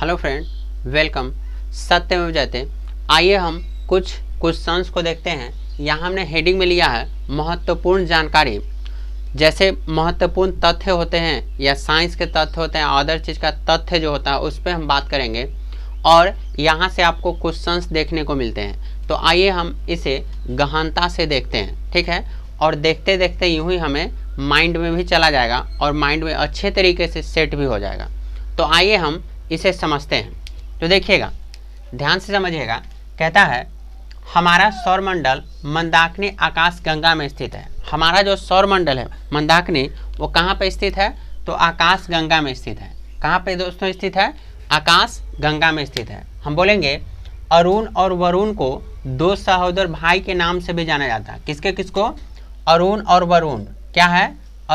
hello friend welcome सत्य में जाते आइए हम कुछ क्वेश्चंस को देखते हैं यहाँ हमने हेडिंग में लिया है महत्वपूर्ण जानकारी जैसे महत्वपूर्ण तथ्य होते हैं या साइंस के तथ्य होते हैं अदर चीज़ का तथ्य जो होता है उस पर हम बात करेंगे और यहाँ से आपको क्वेश्चंस देखने को मिलते हैं तो आइए हम इसे गहनता से देखते हैं ठीक है और देखते देखते यूँ ही हमें माइंड में भी चला जाएगा और माइंड में अच्छे तरीके से सेट भी हो जाएगा तो आइए हम इसे समझते हैं तो देखिएगा ध्यान से समझिएगा कहता है हमारा सौरमंडल मंदाकिनी आकाश गंगा में स्थित है हमारा जो सौरमंडल है मंदाकिनी वो कहाँ पर स्थित है तो आकाश गंगा में स्थित है कहाँ पर दोस्तों स्थित है आकाश गंगा में स्थित है हम बोलेंगे अरुण और वरुण को दो सहोदर भाई के नाम से भी जाना जाता है किसके किसको अरुण और वरुण क्या है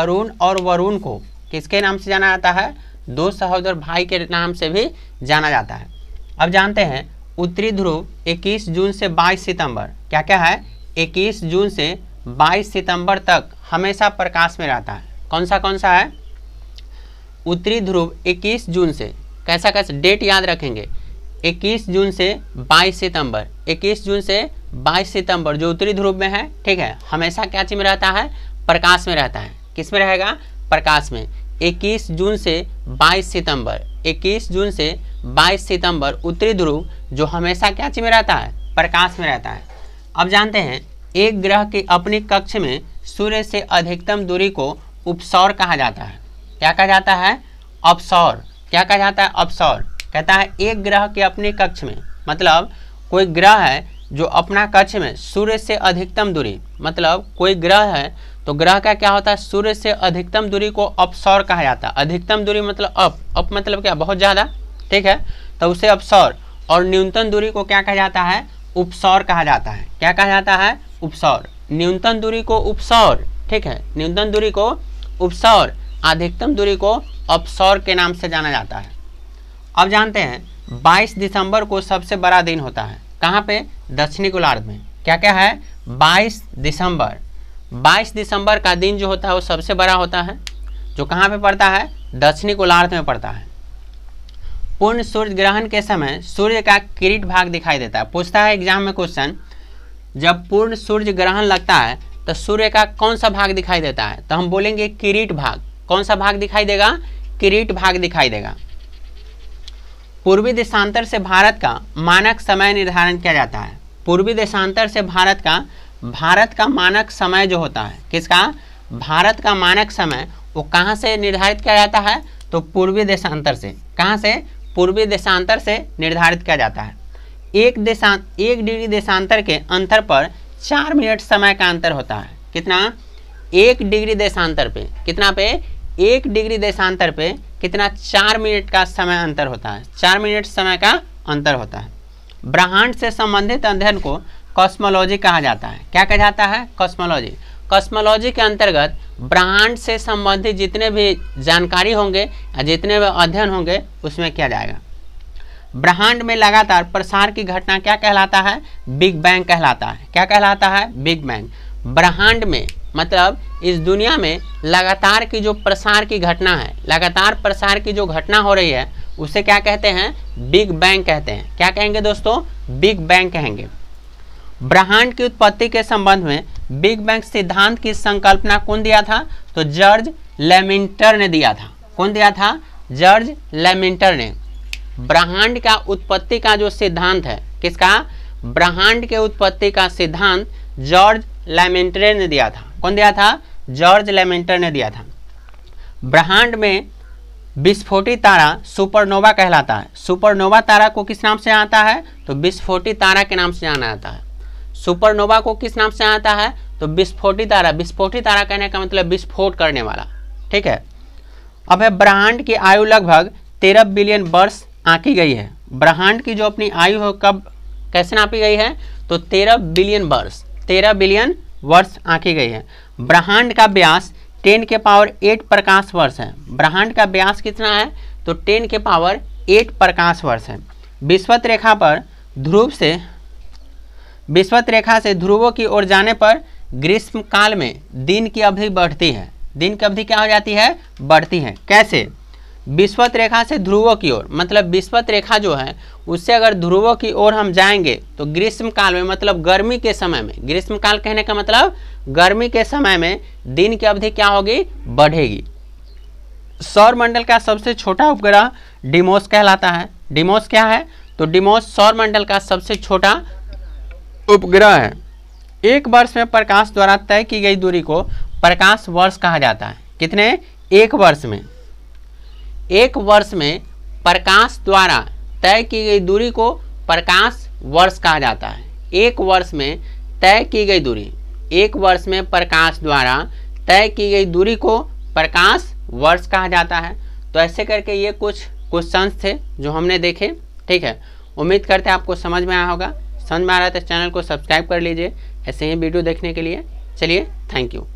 अरुण और वरुण को किसके नाम से जाना जाता है दो सहोदर भाई के नाम से भी जाना जाता है अब जानते हैं उत्तरी ध्रुव 21 जून से 22 सितंबर क्या क्या है 21 जून से 22 सितंबर तक हमेशा प्रकाश में रहता है कौन सा कौन सा है उत्तरी ध्रुव 21 जून से कैसा कैसा डेट याद रखेंगे 21 जून से 22 सितंबर 21 जून से 22 सितंबर जो उत्तरी ध्रुव में है ठीक है हमेशा क्या चीज में रहता है प्रकाश में रहता है किस में रहेगा प्रकाश में 21 जून से 22 सितंबर 21 जून से 22 सितंबर उत्तरी ध्रुव जो हमेशा क्या चीज में रहता है प्रकाश में रहता है अब जानते हैं एक ग्रह के अपनी कक्ष में सूर्य से अधिकतम दूरी को उपसौर कहा जाता है क्या कहा जाता है अपसौर क्या कहा जाता है अपसौर कहता है एक ग्रह के अपने कक्ष में मतलब कोई ग्रह है जो अपना कक्ष में सूर्य से अधिकतम दूरी मतलब कोई ग्रह है तो ग्रह का क्या होता है सूर्य से अधिकतम दूरी को अपसौर कहा जाता है अधिकतम दूरी मतलब अप अप मतलब क्या बहुत ज़्यादा ठीक है तो उसे अपसौर और न्यूनतम दूरी को क्या कहा जाता है उपसौर कहा जाता है क्या कहा जाता है उपसौर न्यूनतम दूरी को उपसौर ठीक है न्यूनतम दूरी को उपसौर अधिकतम दूरी को अपसौर के नाम से जाना जाता है अब जानते हैं 22 दिसंबर को सबसे बड़ा दिन होता है कहाँ पे दक्षिणी गोलार्ध में क्या क्या है 22 दिसंबर 22 दिसंबर का दिन जो होता है वो सबसे बड़ा होता है जो कहाँ पे पड़ता है दक्षिणी गोलार्ध में पड़ता है पूर्ण सूर्य ग्रहण के समय सूर्य का किरीट भाग दिखाई देता है पूछता है एग्जाम में क्वेश्चन जब पूर्ण सूर्य ग्रहण लगता है तो सूर्य का कौन सा भाग दिखाई देता है तो हम बोलेंगे किरीट भाग कौन सा भाग दिखाई देगा किरीट भाग दिखाई देगा पूर्वी देशांतर से भारत का मानक समय निर्धारण किया जाता है पूर्वी देशांतर से भारत का भारत का मानक समय जो होता है किसका भारत का मानक समय वो कहाँ से निर्धारित किया जाता है तो पूर्वी देशांतर से कहाँ से पूर्वी देशांतर से निर्धारित किया जाता है एक देशांत एक डिग्री देशांतर के अंतर पर चार मिनट समय का अंतर होता है कितना एक डिग्री देशांतर पे कितना पे एक डिग्री देशांतर पे कितना चार मिनट का समय अंतर होता है चार मिनट समय का अंतर होता है ब्रह्मांड से संबंधित अध्ययन को कॉस्मोलॉजी कहा जाता है क्या कहा जाता है कॉस्मोलॉजी कॉस्मोलॉजी के अंतर्गत ब्रांड से संबंधित जितने भी जानकारी होंगे या जितने भी अध्ययन होंगे उसमें किया जाएगा ब्रांड में लगातार प्रसार की घटना क्या कहलाता है बिग बैंग कहलाता है क्या कहलाता है बिग बैंग ब्रांड में मतलब इस दुनिया में लगातार की जो प्रसार की घटना है लगातार प्रसार की जो घटना हो रही है उसे क्या कहते हैं बिग बैंग कहते हैं क्या कहेंगे दोस्तों बिग बैंग कहेंगे ब्रह्मांड की उत्पत्ति के संबंध में बिग बैंग सिद्धांत की संकल्पना कौन दिया था तो जॉर्ज लेमिंटर ने दिया था कौन दिया था जॉर्ज लेमिंटर ने ब्रह्मांड का उत्पत्ति का जो सिद्धांत है किसका ब्रह्मांड के उत्पत्ति का सिद्धांत जॉर्ज लेमिंटर ने दिया था कौन दिया था जॉर्ज लेमिंटर ने दिया था ब्रह्मांड में विस्फोटी तारा सुपरनोवा कहलाता है सुपरनोवा तारा को किस नाम से आता है तो विस्फोटी तारा के नाम से जाना जाता है सुपरनोवा को किस नाम से आता है तो विस्फोटी तारा विस्फोटी तारा कहने का मतलब विस्फोट करने वाला ठीक है अब है ब्रह्मांड की आयु लगभग तेरह बिलियन वर्ष आंकी गई है ब्रह्मांड की जो अपनी आयु है कब कैसे नापी गई है तो तेरह बिलियन वर्ष तेरह बिलियन वर्ष आंकी गई है ब्रह्मांड का व्यास टेन के पावर एट प्रकाश वर्ष है ब्रह्मांड का व्यास कितना है तो टेन के पावर एट प्रकाश वर्ष है विश्वत रेखा पर ध्रुव से विश्वत रेखा से ध्रुवों की ओर जाने पर ग्रीष्म काल में दिन की अवधि बढ़ती है दिन की अवधि क्या हो जाती है बढ़ती है कैसे विश्वत रेखा से ध्रुवों की ओर मतलब विश्वत रेखा जो है उससे अगर ध्रुवों की ओर हम जाएंगे तो ग्रीष्म काल में मतलब गर्मी के समय में ग्रीष्म काल कहने का मतलब गर्मी के समय में दिन की अवधि क्या होगी बढ़ेगी सौरमंडल का सबसे छोटा उपग्रह डिमोस कहलाता है डिमोस क्या है तो डिमोस सौरमंडल का सबसे छोटा उपग्रह है एक वर्ष में प्रकाश द्वारा तय की गई दूरी को प्रकाश वर्ष कहा जाता है कितने एक वर्ष में एक वर्ष में प्रकाश द्वारा तय की गई दूरी को प्रकाश वर्ष कहा जाता है एक वर्ष में तय की गई दूरी एक वर्ष में प्रकाश द्वारा तय की गई दूरी को प्रकाश वर्ष कहा जाता है तो ऐसे करके ये कुछ क्वेश्चंस थे जो हमने देखे ठीक है उम्मीद करते हैं आपको समझ में आया होगा समझ में आ रहा है तो चैनल को सब्सक्राइब कर लीजिए ऐसे ही वीडियो देखने के लिए चलिए थैंक यू